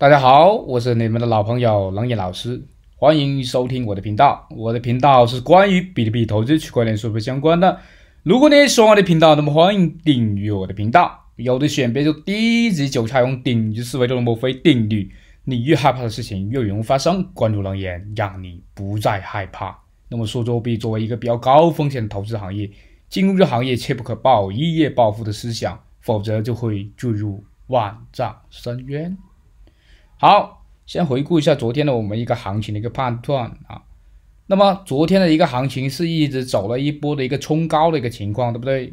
大家好，我是你们的老朋友冷眼老师，欢迎收听我的频道。我的频道是关于比特币投资、区块链数字相关的。如果你喜欢我的频道，那么欢迎订阅我的频道。有的选别就低级韭菜用顶级思维的能破费定律，你越害怕的事情越容易发生。关注冷眼，让你不再害怕。那么，数字货币作为一个比较高风险的投资行业，进入这行业切不可抱一夜暴富的思想，否则就会坠入万丈深渊。好，先回顾一下昨天的我们一个行情的一个判断啊。那么昨天的一个行情是一直走了一波的一个冲高的一个情况，对不对？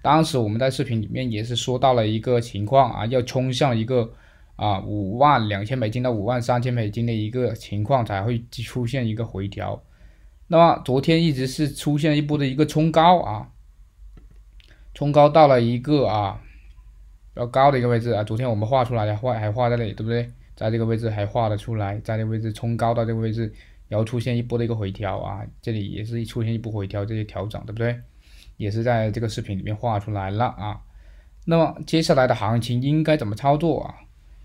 当时我们在视频里面也是说到了一个情况啊，要冲向一个啊五万两千美金到五万三千美金的一个情况才会出现一个回调。那么昨天一直是出现一波的一个冲高啊，冲高到了一个啊比较高的一个位置啊。昨天我们画出来的画还画在那里，对不对？在这个位置还画了出来，在这个位置冲高到这个位置，然后出现一波的一个回调啊，这里也是出现一波回调，这些调整对不对？也是在这个视频里面画出来了啊。那么接下来的行情应该怎么操作啊？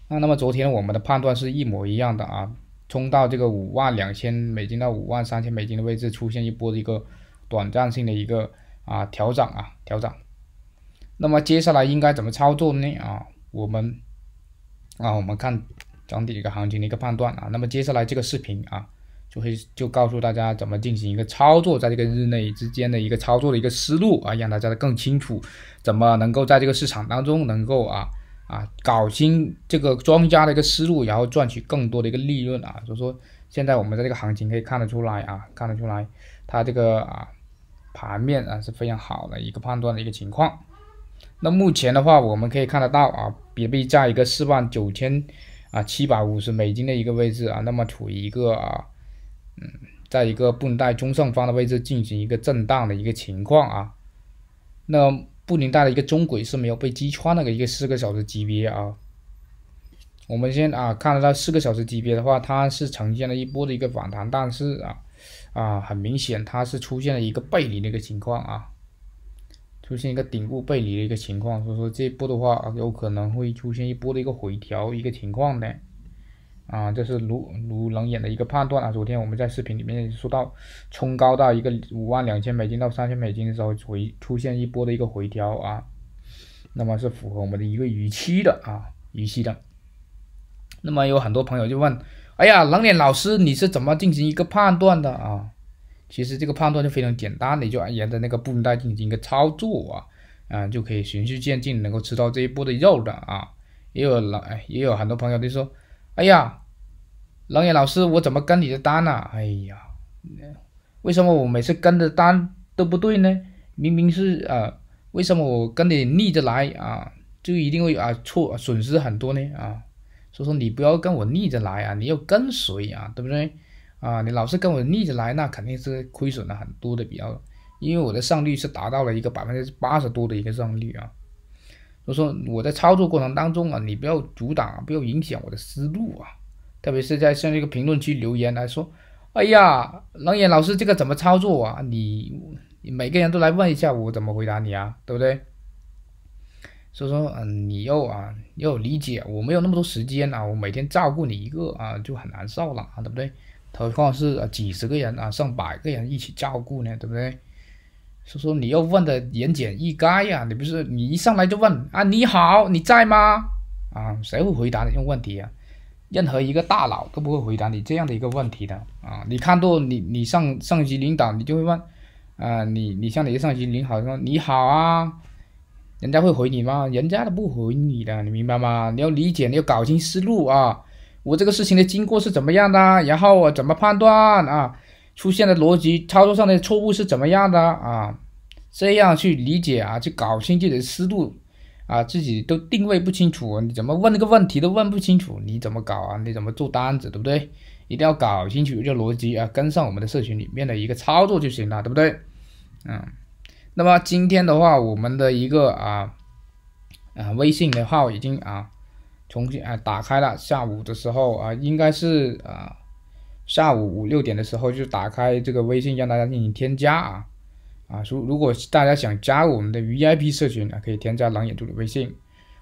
啊，那么昨天我们的判断是一模一样的啊，冲到这个五万两千美金到五万三千美金的位置，出现一波的一个短暂性的一个啊调整啊调整。那么接下来应该怎么操作呢？啊，我们啊我们看。整体一个行情的一个判断啊，那么接下来这个视频啊，就会就告诉大家怎么进行一个操作，在这个日内之间的一个操作的一个思路啊，让大家更清楚，怎么能够在这个市场当中能够啊啊搞清这个庄家的一个思路，然后赚取更多的一个利润啊。所以说现在我们在这个行情可以看得出来啊，看得出来它这个啊盘面啊是非常好的一个判断的一个情况。那目前的话，我们可以看得到啊，比特币在一个四万九千。啊，七百五十美金的一个位置啊，那么处于一个啊，嗯，在一个布林带中上方的位置进行一个震荡的一个情况啊，那布林带的一个中轨是没有被击穿的一个四个小时级别啊。我们先啊，看得到四个小时级别的话，它是呈现了一波的一个反弹，但是啊啊，很明显它是出现了一个背离的一个情况啊。出现一个顶部背离的一个情况，所以说这一波的话，有可能会出现一波的一个回调一个情况的啊，这是如如冷眼的一个判断啊。昨天我们在视频里面说到，冲高到一个五万两千美金到三千美金的时候，回出现一波的一个回调啊，那么是符合我们的一个预期的啊，预期的。那么有很多朋友就问，哎呀，冷眼老师你是怎么进行一个判断的啊？其实这个判断就非常简单，你就沿着那个布林带进行一个操作啊，嗯，就可以循序渐进，能够吃到这一波的肉的啊。也有老哎，也有很多朋友就说，哎呀，冷眼老师，我怎么跟你的单呢？哎呀，为什么我每次跟的单都不对呢？明明是啊，为什么我跟你逆着来啊，就一定会啊错损失很多呢？啊，所以说你不要跟我逆着来啊，你要跟随啊，对不对？啊，你老是跟我逆着来，那肯定是亏损了很多的比较，因为我的胜率是达到了一个百分之八十多的一个胜率啊。所以说我在操作过程当中啊，你不要阻挡，不要影响我的思路啊。特别是在像这个评论区留言来说，哎呀，冷眼老师这个怎么操作啊？你每个人都来问一下我怎么回答你啊，对不对？所以说，嗯，你要啊要理解，我没有那么多时间啊，我每天照顾你一个啊就很难受了啊，对不对？何况是啊几十个人啊上百个人一起照顾呢，对不对？所以说你要问的言简意赅呀，你不是你一上来就问啊你好你在吗？啊谁会回答这种问题啊？任何一个大佬都不会回答你这样的一个问题的啊。你看到你你上上级领导你就会问啊你你向你的上级领导说你好啊，人家会回你吗？人家都不回你的，你明白吗？你要理解你要搞清思路啊。我这个事情的经过是怎么样的？然后我怎么判断啊？出现的逻辑操作上的错误是怎么样的啊？这样去理解啊，去搞清自己的思路啊，自己都定位不清楚，你怎么问那个问题都问不清楚？你怎么搞啊？你怎么做单子，对不对？一定要搞清楚这逻辑啊，跟上我们的社群里面的一个操作就行了，对不对？嗯，那么今天的话，我们的一个啊啊微信的号已经啊。重新啊打开了。下午的时候啊，应该是啊，下午五六点的时候就打开这个微信，让大家进行添加啊。啊，如如果大家想加入我们的 VIP 社群啊，可以添加狼眼助理微信，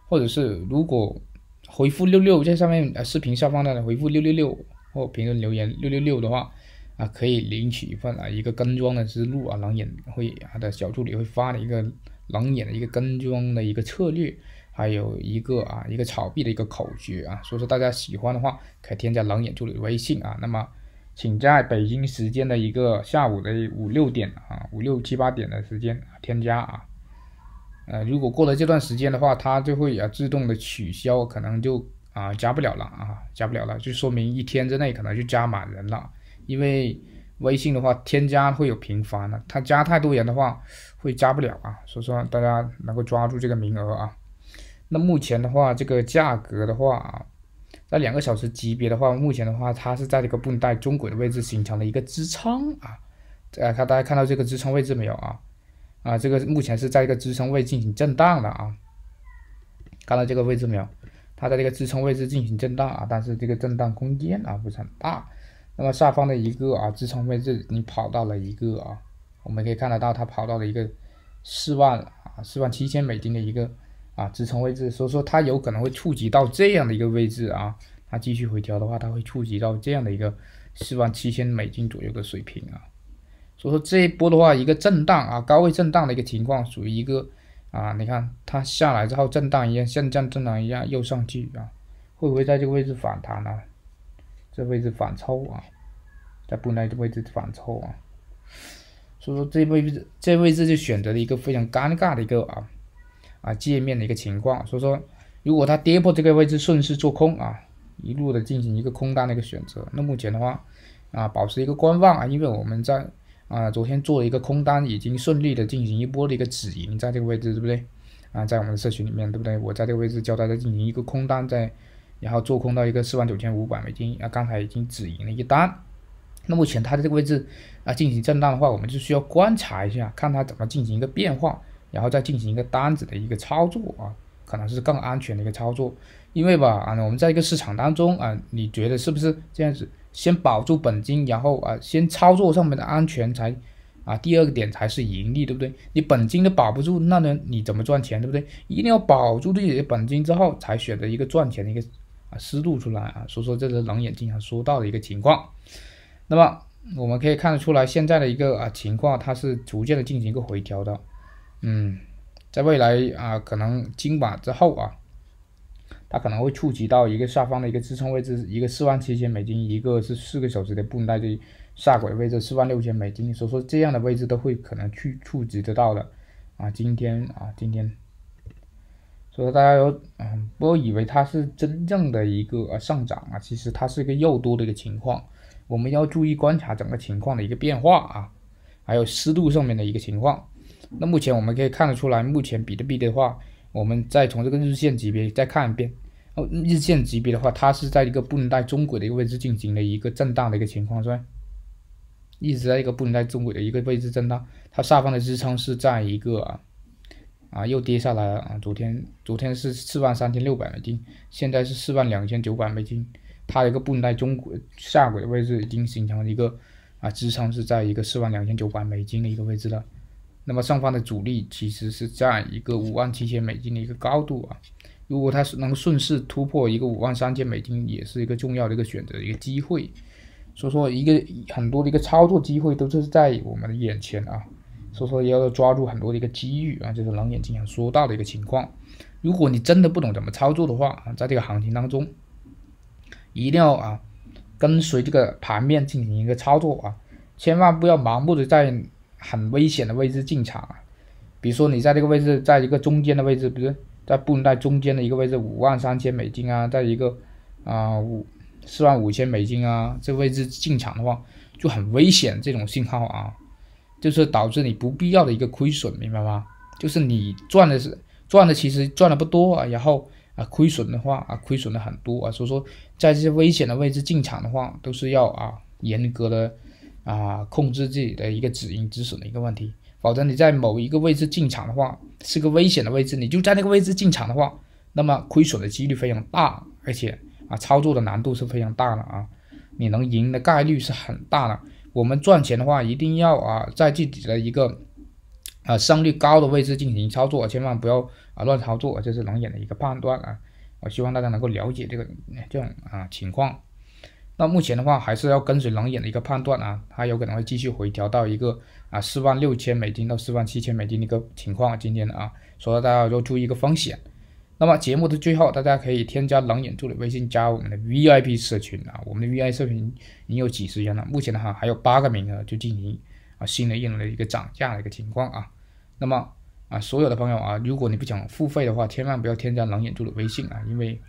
或者是如果回复六六在上面呃视频下方的回复六六六或评论留言六六六的话啊，可以领取一份啊一个跟妆的思路啊，狼眼会他的小助理会发的一个狼眼的一个跟妆的一个策略。还有一个啊，一个炒币的一个口诀啊，所以说大家喜欢的话，可以添加冷眼助理的微信啊。那么，请在北京时间的一个下午的五六点啊，五六七八点的时间添加啊。呃，如果过了这段时间的话，它就会啊自动的取消，可能就啊加不了了啊，加不了了，就说明一天之内可能就加满人了。因为微信的话，添加会有频繁的，他加太多人的话会加不了啊。所以说大家能够抓住这个名额啊。那目前的话，这个价格的话，在两个小时级别的话，目前的话，它是在这个布林带中轨的位置形成了一个支撑啊。呃，看大家看到这个支撑位置没有啊？啊，这个目前是在一个支撑位进行震荡的啊。看到这个位置没有？它在这个支撑位置进行震荡啊，但是这个震荡空间啊不是很大。那么下方的一个啊支撑位置，已经跑到了一个啊，我们可以看得到它跑到了一个四万啊，四万七千美金的一个。啊，支撑位置，所以说它有可能会触及到这样的一个位置啊。它继续回调的话，它会触及到这样的一个四万七千美金左右的水平啊。所以说这一波的话，一个震荡啊，高位震荡的一个情况属于一个啊，你看它下来之后震荡一样，像这样震荡一样又上去啊，会不会在这个位置反弹呢？这位置反抽啊，在布耐的位置反抽啊。所以说这位置这位置就选择了一个非常尴尬的一个啊。啊，界面的一个情况，所以说，如果它跌破这个位置，顺势做空啊，一路的进行一个空单的一个选择。那目前的话，啊，保持一个观望啊，因为我们在啊昨天做了一个空单，已经顺利的进行一波的一个止盈，在这个位置对不对？啊，在我们的社群里面对不对？我在这个位置教大家进行一个空单，在然后做空到一个四万九千五百美金啊，刚才已经止盈了一单。那目前它在这个位置啊进行震荡的话，我们就需要观察一下，看它怎么进行一个变化。然后再进行一个单子的一个操作啊，可能是更安全的一个操作，因为吧，啊我们在一个市场当中啊，你觉得是不是这样子？先保住本金，然后啊先操作上面的安全才啊第二个点才是盈利，对不对？你本金都保不住，那呢你怎么赚钱，对不对？一定要保住自己的本金之后，才选择一个赚钱的一个啊思路出来啊。所以说这是冷眼经常说到的一个情况。那么我们可以看得出来，现在的一个啊情况，它是逐渐的进行一个回调的。嗯，在未来啊，可能今晚之后啊，它可能会触及到一个下方的一个支撑位置，一个四万七千美金，一个是四个小时的布林带的下轨位置四万六千美金，所以说这样的位置都会可能去触及得到的啊。今天啊，今天，所以大家要嗯不要以为它是真正的一个上涨啊，其实它是一个诱多的一个情况，我们要注意观察整个情况的一个变化啊，还有湿度上面的一个情况。那目前我们可以看得出来，目前比特币的话，我们再从这个日线级别再看一遍。哦，日线级别的话，它是在一个布林带中轨的一个位置进行了一个震荡的一个情况，是吧？一直在一个布林带中轨的一个位置震荡，它下方的支撑是在一个啊，啊又跌下来了啊。昨天昨天是四万三千六百美金，现在是四万两千九百美金。它一个布林带中轨下轨的位置已经形成了一个啊，支撑是在一个四万两千九百美金的一个位置了。那么上方的阻力其实是在一个五万七千美金的一个高度啊，如果它是能顺势突破一个五万三千美金，也是一个重要的一个选择一个机会，所以说一个很多的一个操作机会都是在我们的眼前啊，所以说要抓住很多的一个机遇啊，就是冷眼经常说到的一个情况，如果你真的不懂怎么操作的话啊，在这个行情当中，一定要啊跟随这个盘面进行一个操作啊，千万不要盲目的在。很危险的位置进场啊，比如说你在这个位置，在一个中间的位置，比如在布林带中间的一个位置，五万三千美金啊，在一个啊五四万五千美金啊，这位置进场的话就很危险，这种信号啊，就是导致你不必要的一个亏损，明白吗？就是你赚的是赚的，其实赚的不多啊，然后啊亏损的话啊亏损的很多啊，所以说在这些危险的位置进场的话，都是要啊严格的。啊，控制自己的一个止盈止损的一个问题，否则你在某一个位置进场的话，是个危险的位置。你就在那个位置进场的话，那么亏损的几率非常大，而且啊，操作的难度是非常大的啊。你能赢的概率是很大的。我们赚钱的话，一定要啊，在自己的一个啊胜率高的位置进行操作，千万不要啊乱操作。这是冷眼的一个判断啊。我希望大家能够了解这个这种啊情况。那目前的话，还是要跟随冷眼的一个判断啊，它有可能会继续回调到一个啊四万六千美金到四万七千美金的一个情况。今天啊，所以大家要注意一个风险。那么节目的最后，大家可以添加冷眼助理微信，加我们的 VIP 社群啊，我们的 VIP 社群已经有几十人了，目前的话还有八个名额就进行啊新的一轮的一个涨价的一个情况啊。那么啊，所有的朋友啊，如果你不想付费的话，千万不要添加冷眼助理微信啊，因为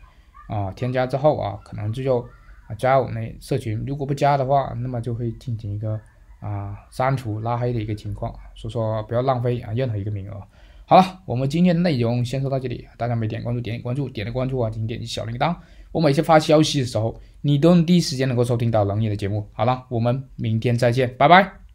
啊，添加之后啊，可能就要。啊，加我那社群，如果不加的话，那么就会进行一个啊删除拉黑的一个情况，所以说不要浪费啊任何一个名额。好了，我们今天的内容先说到这里，大家没点关注点点关注，点点关注啊，请点击小铃铛，我每次发消息的时候，你都能第一时间能够收听到冷野的节目。好了，我们明天再见，拜拜。